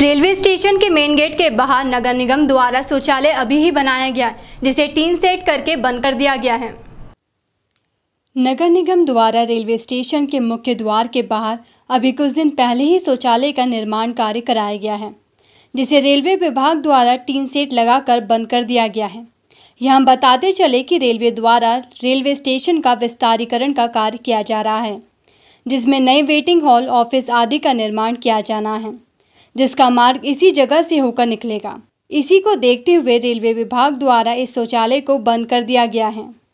railway station के main gate के बाहर नगर निगम द्वारा शौचालय अभी ही बनाया गया है जिसे टीन सेट करके बंद कर दिया गया है नगर निगम द्वारा रेलवे स्टेशन के मुख्य द्वार के बाहर अभी कुछ दिन पहले ही शौचालय का निर्माण कार्य कराया गया है जिसे रेलवे विभाग द्वारा टीन सेट लगाकर बंद कर दिया गया है यहाँ बताते चले कि रेलवे द्वारा रेलवे स्टेशन का विस्तारीकरण का कार्य किया जा रहा है जिसमें नए वेटिंग हॉल ऑफिस आदि का निर्माण किया जाना है जिसका मार्ग इसी जगह से होकर निकलेगा इसी को देखते हुए रेलवे विभाग द्वारा इस शौचालय को बंद कर दिया गया है